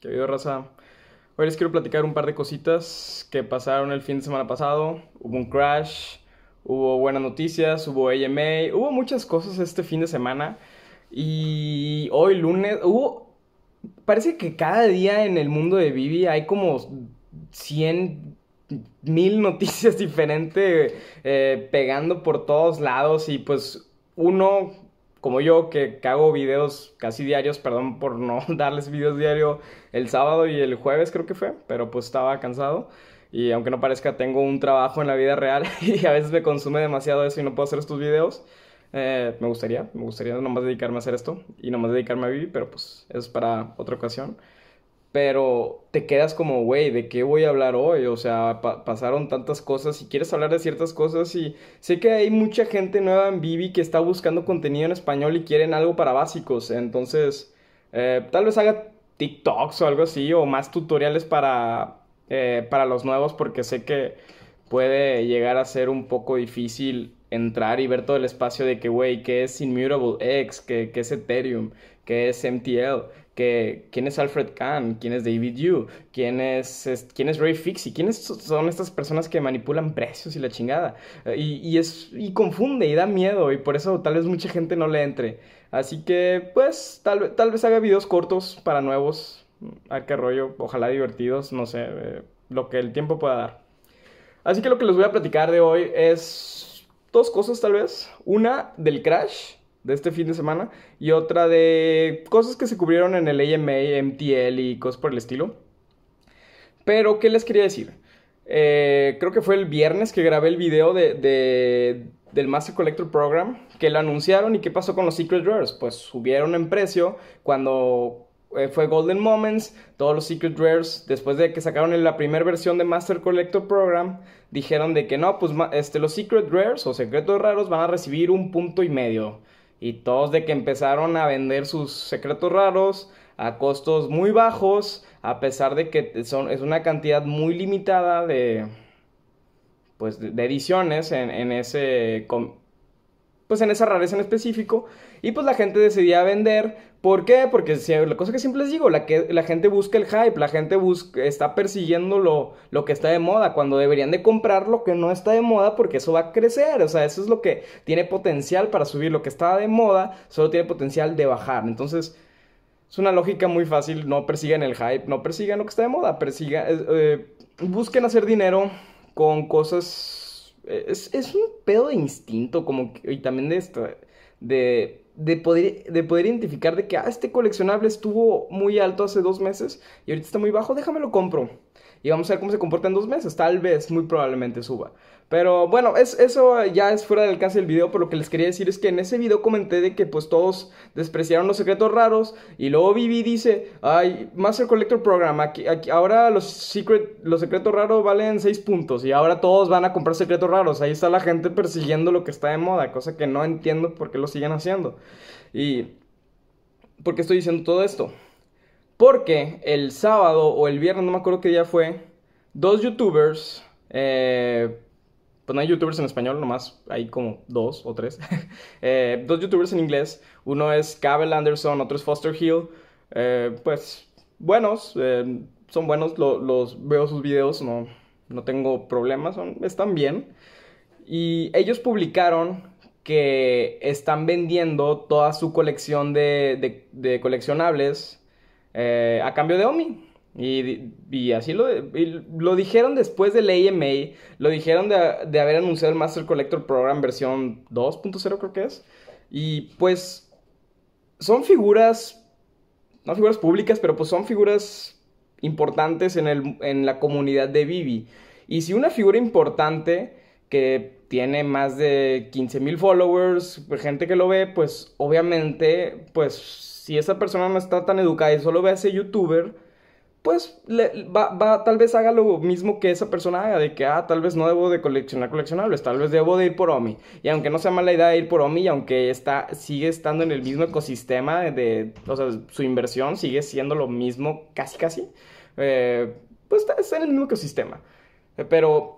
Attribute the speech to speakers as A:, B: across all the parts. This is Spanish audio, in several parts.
A: Qué viva raza. Hoy les quiero platicar un par de cositas que pasaron el fin de semana pasado. Hubo un crash, hubo buenas noticias, hubo AMA, hubo muchas cosas este fin de semana. Y hoy lunes hubo... Parece que cada día en el mundo de Vivi hay como 100 mil noticias diferentes eh, pegando por todos lados y pues uno como yo, que, cago hago videos casi diarios, perdón por no darles videos diario el sábado y el jueves creo que fue, pero pues estaba cansado. Y aunque no parezca, tengo un trabajo en la vida real y a veces me consume demasiado eso y no puedo hacer estos videos. Eh, me gustaría, me gustaría nomás dedicarme a hacer esto y nomás dedicarme a vivir, pero pues eso es para otra ocasión pero te quedas como, güey, ¿de qué voy a hablar hoy? O sea, pasaron tantas cosas y quieres hablar de ciertas cosas y sé que hay mucha gente nueva en Vivi que está buscando contenido en español y quieren algo para básicos, entonces eh, tal vez haga TikToks o algo así o más tutoriales para, eh, para los nuevos porque sé que puede llegar a ser un poco difícil entrar y ver todo el espacio de que, güey, ¿qué es Immutable X, ¿Qué es Ethereum, ¿Qué es MTL, quién es Alfred Kahn, quién es David Yu, quién es, quién es Ray Fixie, quiénes son estas personas que manipulan precios y la chingada. Eh, y, es, y confunde y da miedo y por eso tal vez mucha gente no le entre. Así que pues tal, vez haga videos cortos para nuevos, mm, a ah, qué rollo, ojalá divertidos, no sé, eh, lo que el tiempo pueda dar. Así que lo que les voy a platicar de hoy es dos cosas tal vez. Una del crash de este fin de semana y otra de cosas que se cubrieron en el AMA, MTL y cosas por el estilo. Pero, ¿qué les quería decir? Eh, creo que fue el viernes que grabé el video de, del Master Collector Program, que lo anunciaron y qué pasó con los Secret Rares. Pues subieron en precio cuando eh, fue Golden Moments, todos los Secret Rares, después de que sacaron la primera versión de Master Collector Program, dijeron de que no, pues este, los Secret Rares o secretos raros van a recibir un punto y medio y todos de que empezaron a vender sus secretos raros a costos muy bajos, a pesar de que son, es una cantidad muy limitada de, pues, de ediciones en, en ese... pues en esa rareza en específico. Y pues la gente decidía vender ¿Por qué? Porque la cosa que siempre les digo, la, que, la gente busca el hype, la gente busca, está persiguiendo lo, lo que está de moda, cuando deberían de comprar lo que no está de moda porque eso va a crecer, o sea, eso es lo que tiene potencial para subir, lo que está de moda solo tiene potencial de bajar, entonces... Es una lógica muy fácil, no persigan el hype, no persigan lo que está de moda, persigan, eh, eh, busquen hacer dinero con cosas... Eh, es, un pedo de instinto como y también de esto, de de poder, de poder identificar de que ah, este coleccionable estuvo muy alto hace dos meses y ahorita está muy bajo, déjame lo compro y vamos a ver cómo se comporta en dos meses. Tal vez, muy probablemente suba. Pero bueno, es, eso eh, ya es fuera del alcance del video, pero lo que les quería decir es que en ese video comenté de que pues todos despreciaron los secretos raros y luego Vivi dice, ay, Master Collector Program, aquí, ahora los, secret, los secretos raros valen 6 puntos y ahora todos van a comprar secretos raros. Ahí está la gente persiguiendo lo que está de moda, cosa que no entiendo por qué lo siguen haciendo. Y... ¿Por qué estoy diciendo todo esto? Porque el sábado o el viernes, no me acuerdo qué día fue, dos youtubers, eh, pues no hay youtubers en español, nomás hay como dos o tres, eh, dos youtubers en inglés, uno es Cabell Anderson, otro es Foster Hill, eh, pues buenos, son buenos, los veo sus videos, no, no tengo problemas, están bien. Y ellos publicaron que están vendiendo toda su colección de coleccionables eh, a cambio de Omi. Y, así lo, lo dijeron después del e AMA, lo dijeron de, haber anunciado el Master Collector Program versión 2.0 creo que es. Y pues son figuras, no figuras públicas, pero pues son figuras importantes en, en la comunidad de Vivi. Y si una figura importante que tiene más de 15 mil followers, gente que lo ve, pues obviamente, pues si esa persona no está tan educada y solo ve a ese youtuber, pues va, tal vez haga lo mismo que esa persona haga, de que, ah, tal vez no debo de coleccionar coleccionables, tal vez debo de ir por Omi. Y aunque no sea mala idea ir por Omi, y aunque está, sigue estando en el mismo ecosistema de, o sea, su inversión sigue siendo lo mismo casi casi, eh, pues está en el mismo ecosistema. Pero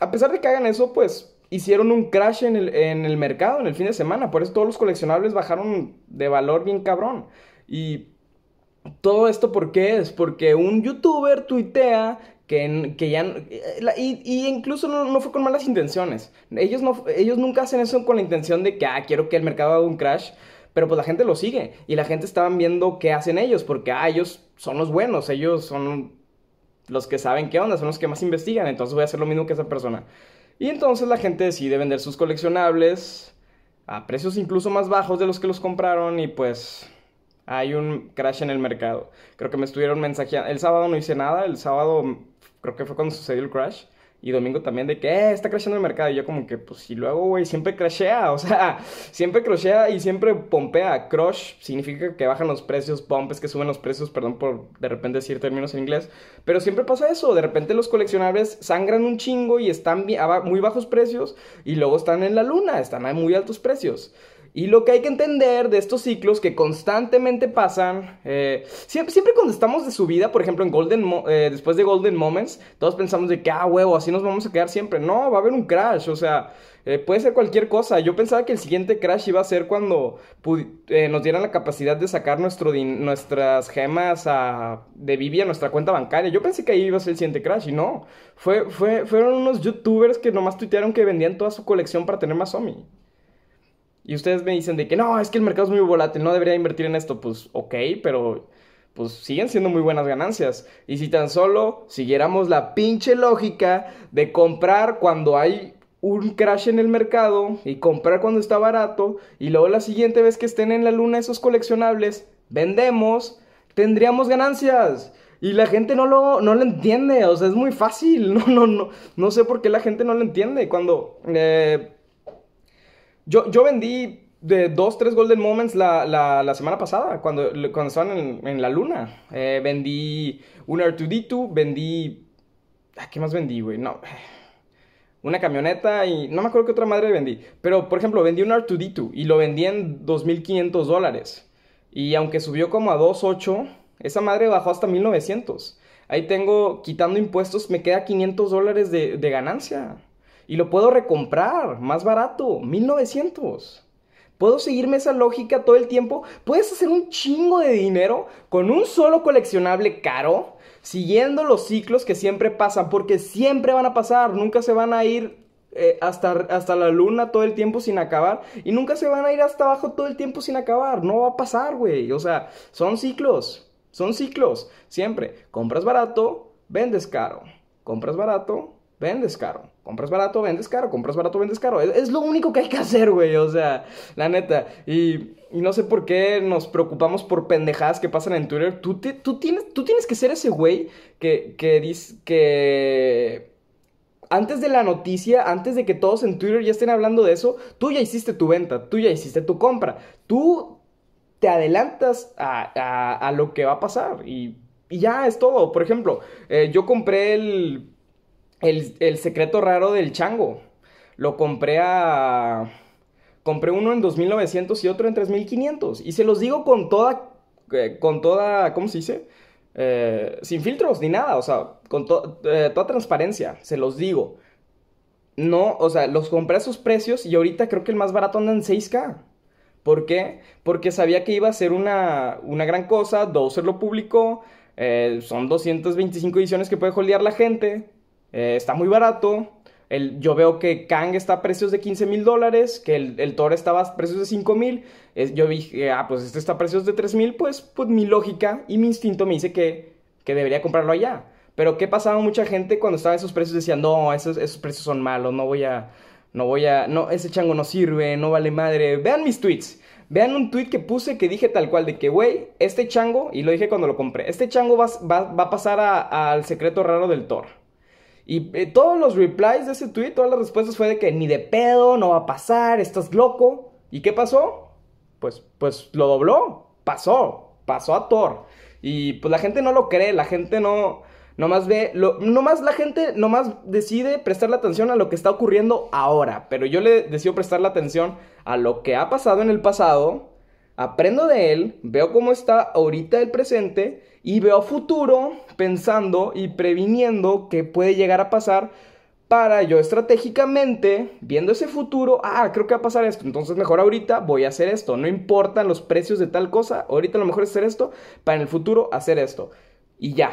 A: a pesar de que hagan eso, pues hicieron un crash en el, mercado en el fin de semana. Por eso todos los coleccionables bajaron de valor bien cabrón. Y todo esto, ¿por qué es? Porque un youtuber tuitea que, que, ya... Eh, y, y incluso no, fue con malas intenciones. Ellos, no, ellos nunca hacen eso con la intención de que, ah, quiero que el mercado haga un crash. Pero pues la gente lo sigue. Y la gente estaba viendo qué hacen ellos. Porque, ah, ellos son los buenos. Ellos son los que saben qué onda, son los que más investigan, entonces voy a hacer lo mismo que esa persona. Y entonces la gente decide vender sus coleccionables a precios incluso más bajos de los que los compraron y pues hay un crash en el mercado. Creo que me estuvieron mensajeando. El sábado no hice nada, el sábado creo que fue cuando sucedió el crash. Y Domingo también de que, eh, está creciendo el mercado. Y yo como que, pues si luego hago, güey, siempre crashea. O sea, siempre crashea y siempre pompea. Crush significa que bajan los precios, pompes que suben los precios, perdón por de repente decir términos en inglés. Pero siempre pasa eso. De repente los coleccionables sangran un chingo y están a muy bajos precios y luego están en la luna, están a muy altos precios. Y lo que hay que entender de estos ciclos que constantemente pasan, eh, siempre, siempre cuando estamos de subida, por ejemplo, en Golden eh, después de Golden Moments, todos pensamos de que, ah, huevo, así nos vamos a quedar siempre. No, va a haber un crash, o sea, eh, puede ser cualquier cosa. Yo pensaba que el siguiente crash iba a ser cuando nos dieran la capacidad de sacar nuestro nuestras gemas de Vivi a nuestra cuenta bancaria. Yo pensé que ahí iba a ser el siguiente crash y no. Fue, fue, fueron unos youtubers que nomás tuitearon que vendían toda su colección para tener más Omi. Y ustedes me dicen de que no, es que el mercado es muy volátil, no debería invertir en esto. Pues ok, pero pues siguen siendo muy buenas ganancias. Y si tan solo siguiéramos la pinche lógica de comprar cuando hay un crash en el mercado y comprar cuando está barato y luego la siguiente vez que estén en la luna esos coleccionables, vendemos, tendríamos ganancias. Y la gente no lo, no lo entiende, o sea, es muy fácil, no, no, no, no sé por qué la gente no lo entiende. Cuando eh, yo, vendí de dos, tres Golden Moments la, semana pasada, cuando, cuando estaban en, la luna. Eh, vendí un R2D2, vendí... Ah, ¿Qué más vendí, güey? No. Una camioneta y no me acuerdo qué otra madre vendí. Pero, por ejemplo, vendí un R2D2 y lo vendí en 2.500 dólares. Y aunque subió como a 2.8, esa madre bajó hasta 1.900. Ahí tengo, quitando impuestos, me queda 500 dólares de, de ganancia y lo puedo recomprar más barato, 1900. Puedo seguirme esa lógica todo el tiempo. Puedes hacer un chingo de dinero con un solo coleccionable caro, siguiendo los ciclos que siempre pasan, porque siempre van a pasar, nunca se van a ir eh, hasta, hasta la luna todo el tiempo sin acabar y nunca se van a ir hasta abajo todo el tiempo sin acabar. No va a pasar, güey. O sea, son ciclos. Son ciclos. Siempre. Compras barato, vendes caro. Compras barato, vendes caro. Compras barato, vendes caro, compras barato, vendes caro. Es, lo único que hay que hacer, güey. O sea, la neta. Y, no sé por qué nos preocupamos por pendejadas que pasan en Twitter. Tú, te, tú, tienes, tú tienes que ser ese güey que, dice que antes de la noticia, antes de que todos en Twitter ya estén hablando de eso, tú ya hiciste tu venta, tú ya hiciste tu compra, tú te adelantas a, lo que va a pasar y, ya es todo. Por ejemplo, eh, yo compré el el, secreto raro del chango. Lo compré a... Compré uno en 2900 y otro en 3500. Y se los digo con toda... Eh, con toda... ¿Cómo se dice? Eh, sin filtros ni nada. O sea, con eh, toda transparencia. Se los digo. No, o sea, los compré a sus precios y ahorita creo que el más barato anda en 6K. ¿Por qué? Porque sabía que iba a ser una, una gran cosa. doce lo público, son 225 ediciones que puede holdear la gente. Eh, está muy barato. El, yo veo que Kang está a precios de 15 mil dólares, que el, Thor estaba a precios de 5 mil. Yo dije, ah, pues este está a precios de 3 mil. Pues, pues, mi lógica y mi instinto me dice que, que debería comprarlo allá. Pero ¿qué pasaba? Mucha gente cuando estaba en esos precios decía, no, esos, esos precios son malos, no voy a... No voy a... No, ese chango no sirve, no vale madre. Vean mis tweets. Vean un tweet que puse que dije tal cual de que, güey, este chango, y lo dije cuando lo compré, este chango va, va a pasar al secreto raro del Thor. Y eh, todos los replies de ese tweet, todas las respuestas fue de que ni de pedo, no va a pasar, estás loco. ¿Y qué pasó? Pues, pues lo dobló, pasó, pasó a Thor. Y pues la gente no lo cree, la gente no, Nomás ve, lo, nomás la gente nomás decide prestarle atención a lo que está ocurriendo ahora. Pero yo le decido prestarle atención a lo que ha pasado en el pasado, aprendo de él, veo cómo está ahorita el presente y veo futuro pensando y previniendo que puede llegar a pasar para yo estratégicamente, viendo ese futuro, ah, creo que va a pasar esto, entonces mejor ahorita voy a hacer esto, no importan los precios de tal cosa, ahorita lo mejor es hacer esto, para en el futuro hacer esto. Y ya,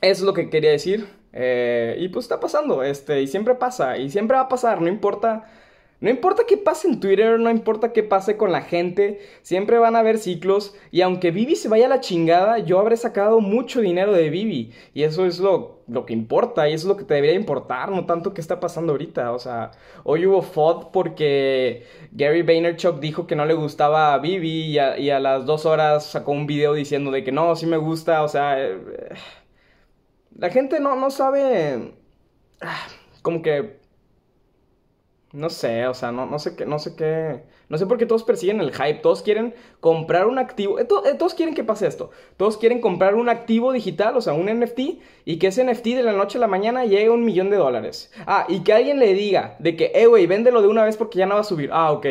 A: eso es lo que quería decir. Eh, y pues está pasando, este, y siempre pasa, y siempre va a pasar, no importa no importa qué pase en Twitter, no importa qué pase con la gente, siempre van a haber ciclos y aunque Vivi se vaya a la chingada, yo habré sacado mucho dinero de Vivi y eso es lo, lo que importa y eso es lo que te debería importar, no tanto qué está pasando ahorita. O sea, hoy hubo FOD porque Gary Vaynerchuk dijo que no le gustaba a Vivi y a, las dos horas sacó un video diciendo de que no, sí me gusta, o sea... Eh, eh, la gente no, no sabe... Ah, como que no sé, o sea, no, no sé qué, no sé qué. No sé por qué todos persiguen el hype. Todos quieren comprar un activo. Eh, eh, todos quieren que pase esto. Todos quieren comprar un activo digital, o sea, un NFT, y que ese NFT de la noche a la mañana llegue a un millón de dólares. Ah, y que alguien le diga de que, eh, güey, véndelo de una vez porque ya no va a subir. Ah, ok.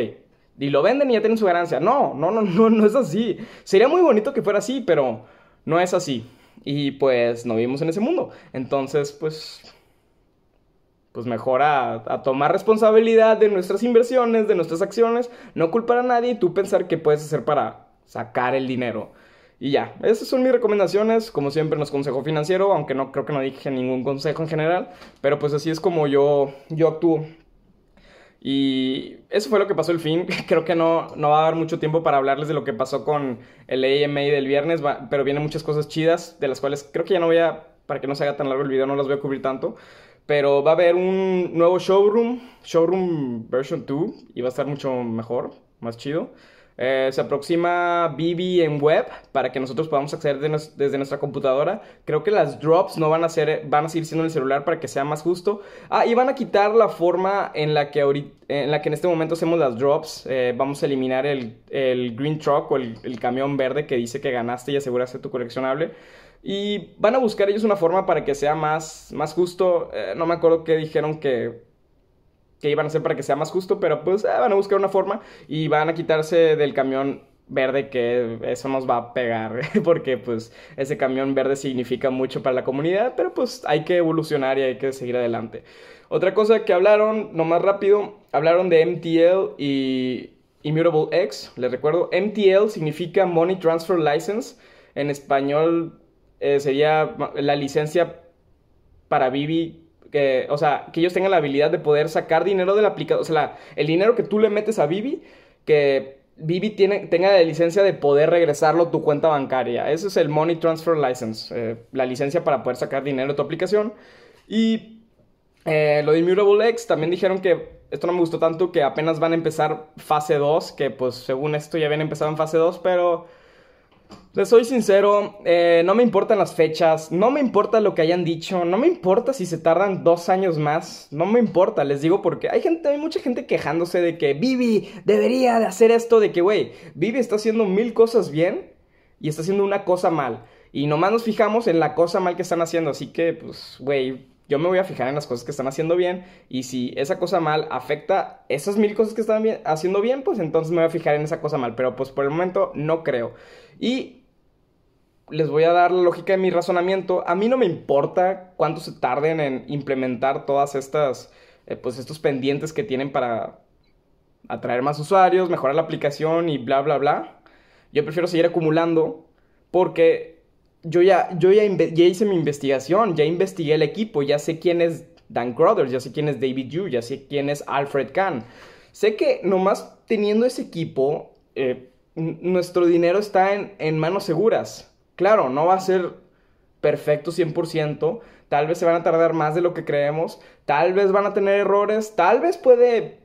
A: Y lo venden y ya tienen su ganancia. No, no, no, no, no es así. Sería muy bonito que fuera así, pero no es así. Y pues no vivimos en ese mundo. Entonces, pues pues mejor a, tomar responsabilidad de nuestras inversiones, de nuestras acciones, no culpar a nadie y tú pensar qué puedes hacer para sacar el dinero. Y ya, esas son mis recomendaciones, como siempre nos consejo financiero, aunque no creo que no dije ningún consejo en general, pero pues así es como yo, yo actúo. Y eso fue lo que pasó el fin. Creo que no, no va a dar mucho tiempo para hablarles de lo que pasó con el AMA del viernes, pero vienen muchas cosas chidas, de las cuales creo que ya no voy a, para que no se haga tan largo el video, no las voy a cubrir tanto. Pero va a haber un nuevo showroom, showroom version 2, y va a estar mucho mejor, más chido. Eh, se aproxima BB en web para que nosotros podamos acceder desde nuestra computadora. Creo que las drops no van a ser, van a seguir siendo en el celular para que sea más justo. Ah, y van a quitar la forma en la que en la que en este momento hacemos las drops. Eh, vamos a eliminar el, green truck o el, el, camión verde que dice que ganaste y aseguraste tu coleccionable. Y van a buscar ellos una forma para que sea más, más justo. Eh, no me acuerdo qué dijeron que, que iban a hacer para que sea más justo, pero pues eh, van a buscar una forma y van a quitarse del camión verde que eso nos va a pegar porque pues ese camión verde significa mucho para la comunidad pero pues hay que evolucionar y hay que seguir adelante otra cosa que hablaron no más rápido hablaron de MTL y Immutable X les recuerdo MTL significa Money Transfer License en español eh, sería la licencia para Vivi. Que, o sea, que ellos tengan la habilidad de poder sacar dinero de la aplicación. O sea, el dinero que tú le metes a Vivi, que Vivi tiene, tenga la licencia de poder regresarlo a tu cuenta bancaria. Ese es el Money Transfer License, eh, la licencia para poder sacar dinero de tu aplicación. Y eh, lo de Immutable X también dijeron que, esto no me gustó tanto, que apenas van a empezar fase 2, que pues según esto ya habían empezado en fase 2, pero les soy sincero, eh, no me importan las fechas, no me importa lo que hayan dicho, no me importa si se tardan dos años más, no me importa, les digo porque hay gente, hay mucha gente quejándose de que Vivi debería de hacer esto, de que, güey, Vivi está haciendo mil cosas bien y está haciendo una cosa mal. Y nomás nos fijamos en la cosa mal que están haciendo, así que, pues, güey, yo me voy a fijar en las cosas que están haciendo bien y si esa cosa mal afecta esas mil cosas que están haciendo bien, pues entonces me voy a fijar en esa cosa mal, pero pues por el momento no creo. Y les voy a dar la lógica de mi razonamiento. A mí no me importa cuánto se tarden en implementar todas estas, eh, pues estos pendientes que tienen para atraer más usuarios, mejorar la aplicación y bla, bla, bla. Yo prefiero seguir acumulando porque yo ya, yo ya, hice mi investigación, ya investigué el equipo, ya sé quién es Dan Crothers, ya sé quién es David Yu, ya sé quién es Alfred Kahn. Sé que nomás teniendo ese equipo, eh, nuestro dinero está en, manos seguras. Claro, no va a ser perfecto 100%, tal vez se van a tardar más de lo que creemos, tal vez van a tener errores, tal vez puede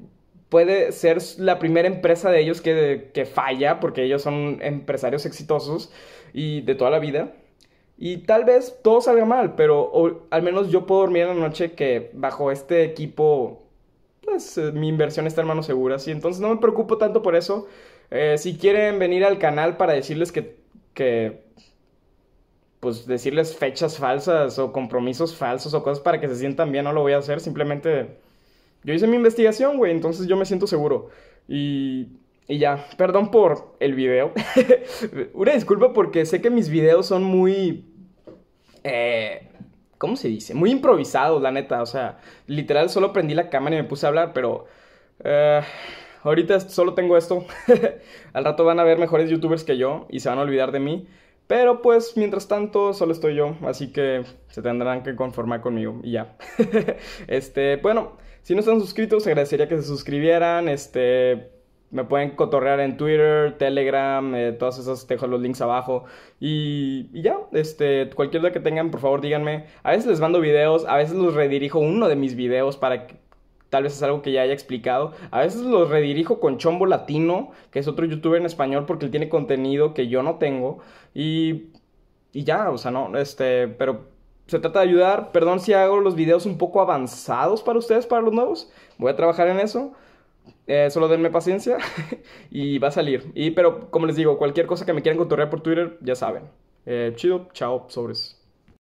A: puede ser la primera empresa de ellos que, falla, porque ellos son empresarios exitosos y de toda la vida. Y tal vez todo salga mal, pero al menos yo puedo dormir en la noche que bajo este equipo, pues eh, mi inversión está en manos seguras. Y entonces no me preocupo tanto por eso. Eh, si quieren venir al canal para decirles que, que, pues decirles fechas falsas o compromisos falsos o cosas para que se sientan bien, no lo voy a hacer. Simplemente yo hice mi investigación, güey, entonces yo me siento seguro. Y y ya, perdón por el video. Una disculpa porque sé que mis videos son muy eh, ¿cómo se dice? Muy improvisado, la neta. O sea, literal solo prendí la cámara y me puse a hablar, pero... Eh, ahorita solo tengo esto. Al rato van a ver mejores youtubers que yo y se van a olvidar de mí. Pero pues mientras tanto solo estoy yo, así que se tendrán que conformar conmigo y ya. este, bueno, si no están suscritos, agradecería que se suscribieran, este, me pueden cotorrear en Twitter, Telegram, eh, todas esas, te dejo los links abajo. Y, ya, este, cualquier duda que tengan, por favor díganme. A veces les mando videos, a veces los redirijo uno de mis videos para que tal vez es algo que ya haya explicado. A veces los redirijo con Chombo Latino, que es otro youtuber en español, porque él tiene contenido que yo no tengo. Y, y ya, o sea, no, este, pero se trata de ayudar. Perdón si hago los videos un poco avanzados para ustedes, para los nuevos. Voy a trabajar en eso. Eh, solo denme paciencia y va a salir. Y, pero como les digo, cualquier cosa que me quieran contorrear por Twitter, ya saben. Eh, chido, chao, sobres.